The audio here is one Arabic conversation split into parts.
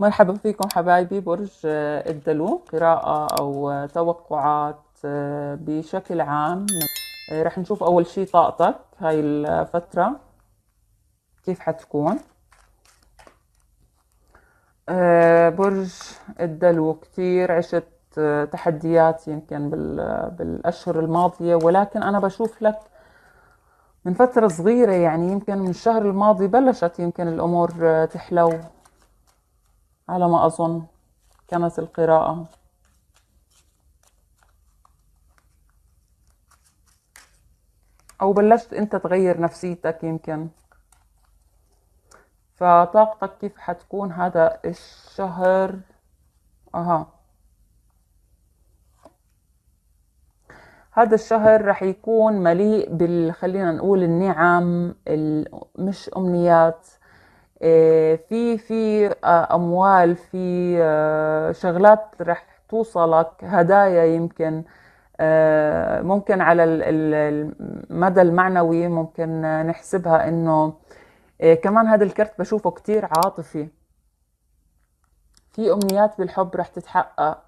مرحبا فيكم حبايبي برج آه، الدلو قراءة أو توقعات آه، بشكل عام آه، رح نشوف أول شي طاقتك هاي الفترة كيف حتكون برج الدلو كتير عشت تحديات يمكن بالأشهر الماضية ولكن أنا بشوف لك من فترة صغيرة يعني يمكن من الشهر الماضي بلشت يمكن الأمور تحلو على ما أظن كانت القراءة أو بلشت أنت تغير نفسيتك يمكن فطاقتك كيف حتكون هذا الشهر أها هذا الشهر رح يكون مليء بال خلينا نقول النعم مش أمنيات آه، في في آه، اموال في آه، شغلات رح توصلك هدايا يمكن ممكن على المدى المعنوي ممكن نحسبها انه كمان هذا الكرت بشوفه كتير عاطفي في امنيات بالحب رح تتحقق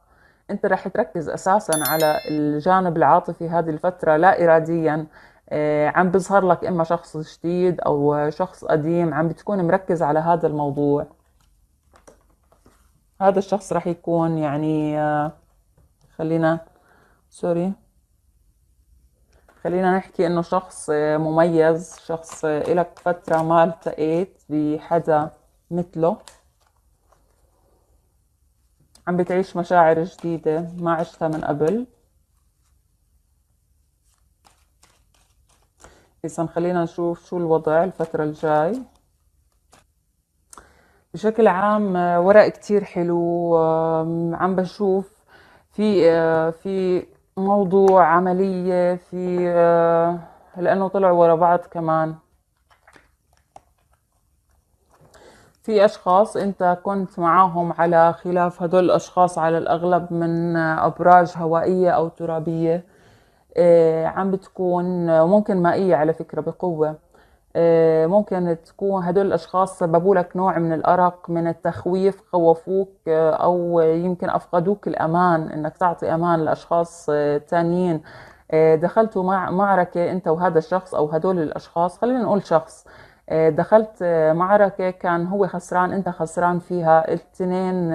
انت رح تركز اساسا على الجانب العاطفي هذه الفتره لا اراديا آه، عم بيظهر لك اما شخص جديد او شخص قديم عم بتكون مركز على هذا الموضوع هذا الشخص راح يكون يعني آه، خلينا سوري خلينا نحكي انه شخص آه، مميز شخص إلك فترة ما التقيت بحدا مثله عم بتعيش مشاعر جديدة ما عشتها من قبل اذا خلينا نشوف شو الوضع الفترة الجاي بشكل عام آه، ورق كتير حلو عم بشوف في آه، في موضوع عملية في آه، لأنه طلعوا ورا بعض كمان في أشخاص أنت كنت معاهم على خلاف هدول الأشخاص على الأغلب من أبراج هوائية أو ترابية آه، عم بتكون وممكن آه، مائية على فكرة بقوة آه، ممكن تكون هدول الأشخاص سببوا لك نوع من الأرق من التخويف خوفوك أو يمكن أفقدوك الأمان إنك تعطي أمان لأشخاص تانيين دخلتوا مع معركة أنت وهذا الشخص أو هدول الأشخاص خلينا نقول شخص دخلت معركة كان هو خسران أنت خسران فيها التنين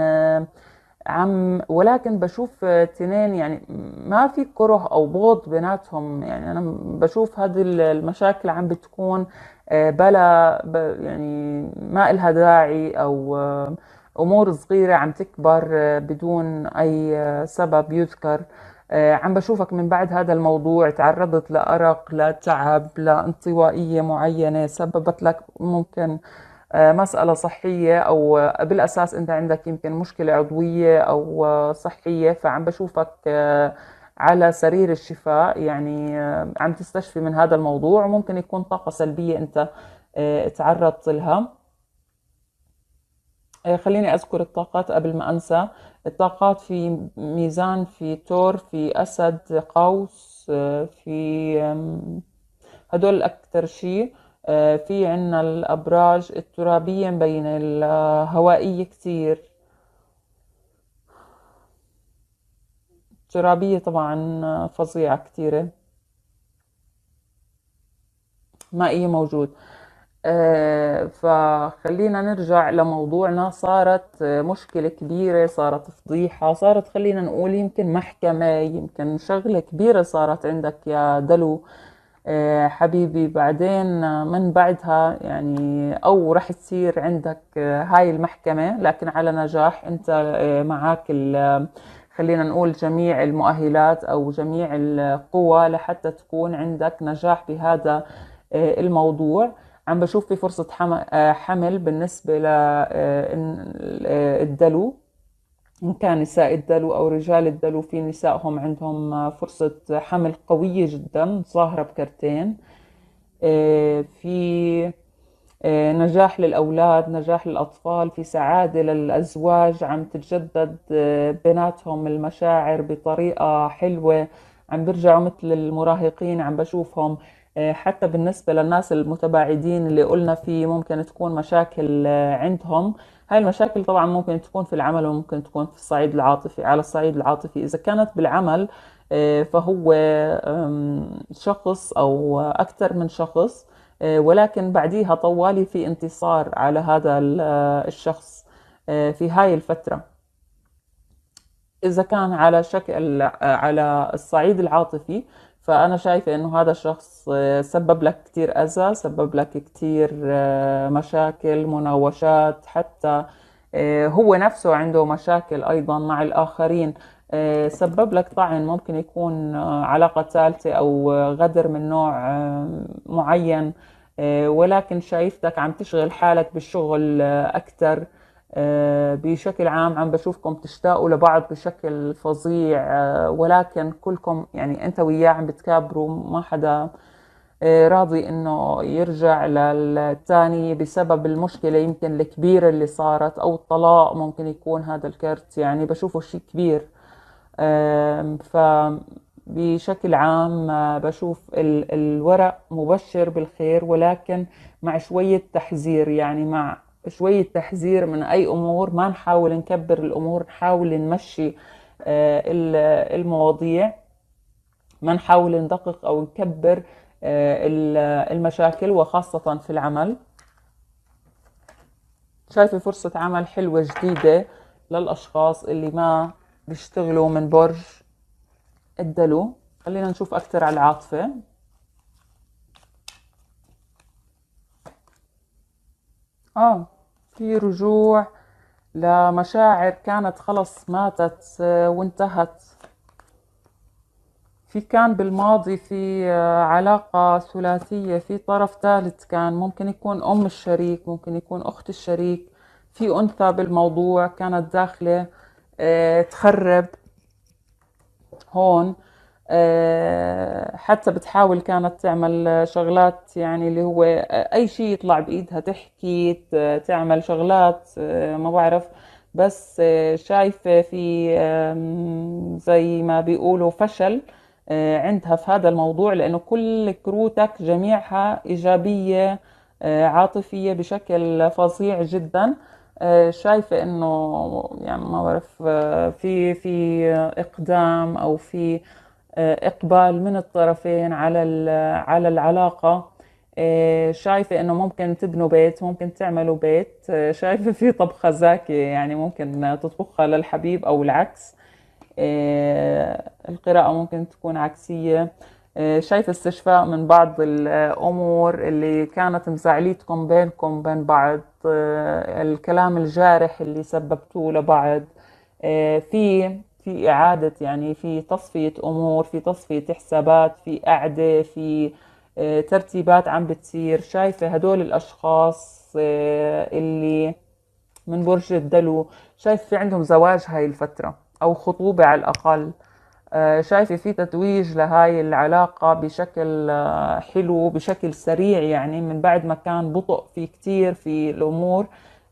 عم ولكن بشوف تنين يعني ما في كره او بغض بيناتهم يعني انا بشوف هذه المشاكل عم بتكون آه، بلا يعني ما إلها داعي او آه، امور صغيره عم تكبر آه، بدون اي سبب يذكر عم بشوفك من بعد هذا الموضوع تعرضت لأرق لتعب لانطوائية معينة سببت لك ممكن آه، مسألة صحية أو آه، بالأساس أنت عندك يمكن مشكلة عضوية أو آه، صحية فعم بشوفك على سرير الشفاء يعني عم تستشفي من هذا الموضوع وممكن يكون طاقة سلبية أنت تعرضت لها خليني أذكر الطاقات قبل ما أنسى الطاقات في ميزان في تور في أسد قوس في هدول أكثر شيء آه، في عنا الأبراج الترابية مبينة الهوائية كتير الترابية طبعا فظيعة كتيرة مائية موجود آه، فخلينا نرجع لموضوعنا صارت مشكلة كبيرة صارت فضيحة صارت خلينا نقول يمكن محكمة يمكن شغلة كبيرة صارت عندك يا دلو آه، حبيبي بعدين من بعدها يعني او رح تصير عندك آه، هاي المحكمه لكن على نجاح انت آه، معك خلينا نقول جميع المؤهلات او جميع القوى لحتى تكون عندك نجاح بهذا الموضوع عم بشوف في فرصه حمل بالنسبه للدلو إن كان نساء الدلو أو رجال الدلو في نسائهم عندهم فرصة حمل قوية جدا ظاهرة بكرتين آه، في آه، نجاح للأولاد نجاح للأطفال في سعادة للأزواج عم تتجدد آه، بيناتهم المشاعر بطريقة حلوة عم بيرجعوا مثل المراهقين عم بشوفهم آه، حتى بالنسبة للناس المتباعدين اللي قلنا في ممكن تكون مشاكل آه، عندهم هاي المشاكل طبعا ممكن تكون في العمل وممكن تكون في الصعيد العاطفي على الصعيد العاطفي إذا كانت بالعمل آه، فهو شخص أو أكثر من شخص ولكن بعديها طوالي في انتصار على هذا الشخص في هاي الفتره إذا كان على شكل على الصعيد العاطفي فأنا شايفة إنه هذا الشخص آه، سبب لك كتير أذى سبب لك كتير آه، مشاكل مناوشات حتى آه، هو نفسه عنده مشاكل أيضا مع الآخرين سبب لك طعن ممكن يكون علاقة ثالثة أو غدر من نوع معين ولكن شايفتك عم تشغل حالك بالشغل أكثر آه، بشكل عام عم بشوفكم تشتاقوا لبعض بشكل فظيع آه، ولكن كلكم يعني انت وياه عم بتكابروا ما حدا آه، راضي انه يرجع للثاني بسبب المشكله يمكن الكبيره اللي صارت او الطلاق ممكن يكون هذا الكرت يعني بشوفه شيء كبير ف بشكل عام بشوف الورق مبشر بالخير ولكن مع شويه تحذير يعني مع شوية تحذير من أي أمور ما نحاول نكبر الأمور نحاول نمشي آه، المواضيع ما نحاول ندقق أو نكبر آه، المشاكل وخاصة في العمل شايفة فرصة عمل حلوة جديدة للأشخاص اللي ما بيشتغلوا من برج الدلو خلينا نشوف أكثر على العاطفة اه في رجوع لمشاعر كانت خلص ماتت آه، وانتهت في كان بالماضي في آه، علاقة ثلاثية في طرف ثالث كان ممكن يكون أم الشريك ممكن يكون أخت الشريك في أنثى بالموضوع كانت داخلة آه، تخرب هون آه، حتى بتحاول كانت تعمل شغلات يعني اللي هو اي شيء يطلع بايدها تحكي تعمل شغلات آه، ما بعرف بس آه، شايفه في زي ما بيقولوا فشل عندها في هذا الموضوع لانه كل كروتك جميعها ايجابيه عاطفيه بشكل فظيع جدا شايفه انه يعني ما بعرف في في اقدام او في آه، اقبال من الطرفين على على العلاقه آه، شايفه انه ممكن تبنوا بيت ممكن تعملوا بيت آه، شايفه في طبخه زاكيه يعني ممكن تطبخها للحبيب او العكس القراءه ممكن تكون عكسيه شايفه استشفاء من بعض الامور اللي كانت مزعليتكم بينكم بين بعض الكلام الجارح اللي سببتوه لبعض في في إعادة يعني في تصفية أمور في تصفية حسابات في قعدة في آه، ترتيبات عم بتصير شايفة هدول الأشخاص آه، اللي من برج الدلو شايف في عندهم زواج هاي الفترة أو خطوبة على الأقل آه، شايفة في تتويج لهاي العلاقة بشكل حلو بشكل سريع يعني من بعد ما كان بطء في كتير في الأمور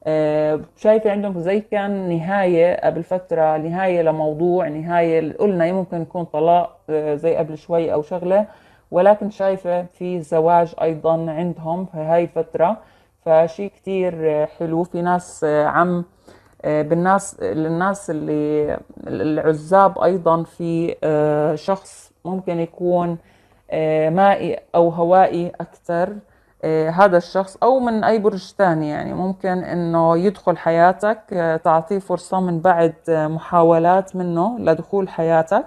آه، شايفة عندهم زي كان نهاية قبل فترة نهاية لموضوع نهاية قلنا إيه ممكن يكون طلاق آه، زي قبل شوي أو شغلة ولكن شايفة في زواج أيضا عندهم في هاي الفترة فشي كتير آه، حلو في ناس عم بالناس للناس اللي العزاب أيضا في شخص ممكن يكون مائي أو هوائي أكثر آه، هذا الشخص او من اي برج ثاني يعني ممكن انه يدخل حياتك آه، تعطيه فرصه من بعد آه، محاولات منه لدخول حياتك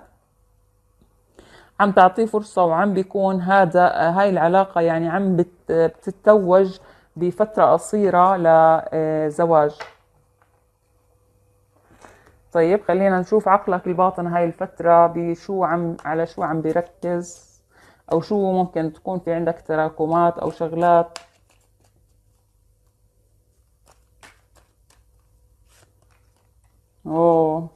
عم تعطيه فرصه وعم بيكون هذا هاي العلاقه يعني عم بتتوج بفتره قصيره لزواج طيب خلينا نشوف عقلك الباطن هاي الفتره بشو عم على شو عم بيركز او شو ممكن تكون في عندك تراكمات او شغلات اوه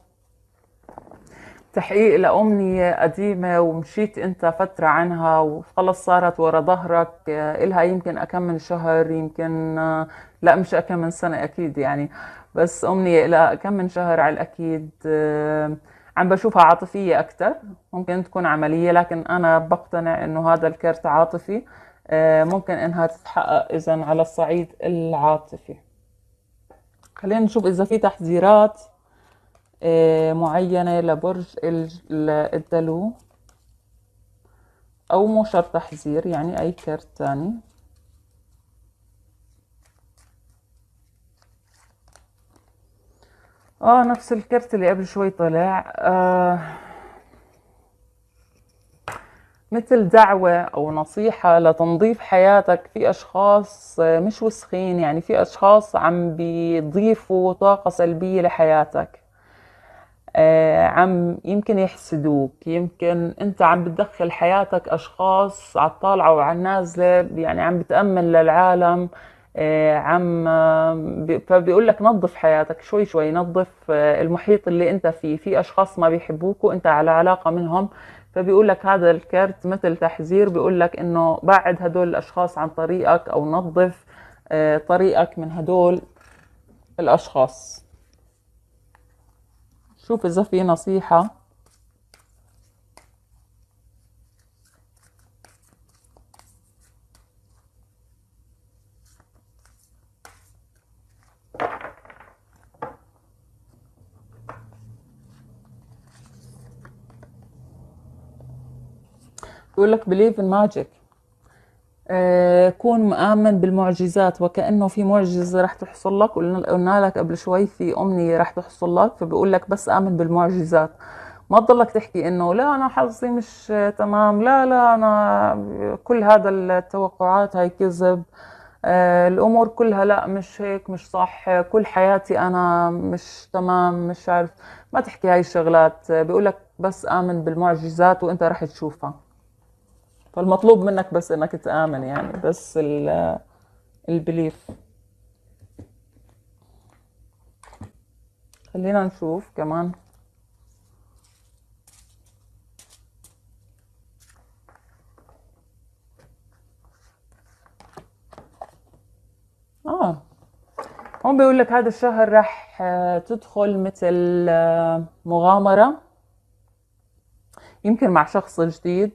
تحقيق لأمنية قديمة ومشيت أنت فترة عنها وخلص صارت ورا ظهرك آه، إلها يمكن أكم من شهر يمكن آه، لا مش أكم من سنة أكيد يعني بس أمنية إلها أكم من شهر على الأكيد آه، عم بشوفها عاطفية أكثر ممكن تكون عملية لكن أنا بقتنع إنه هذا الكرت عاطفي آه، ممكن إنها تتحقق إذا على الصعيد العاطفي خلينا نشوف إذا في تحذيرات آه، معينة لبرج الدلو أو مو شرط تحذير يعني أي كرت تاني اه نفس الكرت اللي قبل شوي طلع آه مثل دعوة أو نصيحة لتنظيف حياتك في أشخاص آه، مش وسخين يعني في أشخاص عم بيضيفوا طاقة سلبية لحياتك آه عم يمكن يحسدوك يمكن أنت عم بتدخل حياتك أشخاص عالطالعة وعالنازلة يعني عم بتأمن للعالم آه، عم آه، فبيقول لك نظف حياتك شوي شوي نظف آه، المحيط اللي انت فيه في اشخاص ما بيحبوك وانت على علاقه منهم فبيقول لك هذا الكارت مثل تحذير بيقول لك انه بعد هدول الاشخاص عن طريقك او نظف طريقك من هدول الاشخاص شوف اذا في نصيحه بيقول لك بليف ان ماجيك كون مآمن بالمعجزات وكأنه في معجزة رح تحصل لك قلنا لك قبل شوي في أمنية رح تحصل لك فبيقول لك بس آمن بالمعجزات ما تضلك تحكي انه لا انا حظي مش تمام لا لا انا كل هذا التوقعات هاي كذب آه الامور كلها لا مش هيك مش صح كل حياتي انا مش تمام مش عارف ما تحكي هاي الشغلات بيقولك بس امن بالمعجزات وانت رح تشوفها فالمطلوب منك بس انك تآمن يعني بس ال البليف خلينا نشوف كمان اه هون بيقول لك هذا الشهر راح آه، تدخل مثل آه، مغامره يمكن مع شخص جديد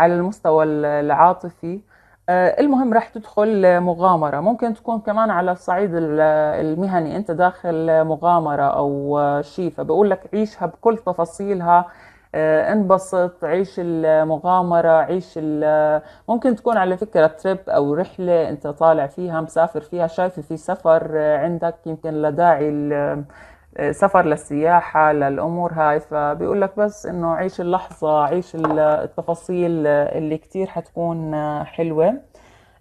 على المستوى العاطفي آه، المهم راح تدخل مغامرة ممكن تكون كمان على الصعيد المهني أنت داخل مغامرة أو شيء فبقول لك عيشها بكل تفاصيلها آه، انبسط عيش المغامرة عيش ممكن تكون على فكرة تريب أو رحلة أنت طالع فيها مسافر فيها شايف في سفر عندك يمكن لداعي سفر للسياحة للأمور هاي فبيقول لك بس إنه عيش اللحظة عيش التفاصيل اللي كتير حتكون حلوة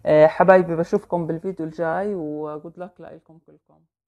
آه، حبايبي بشوفكم بالفيديو الجاي وجود لك لكم كلكم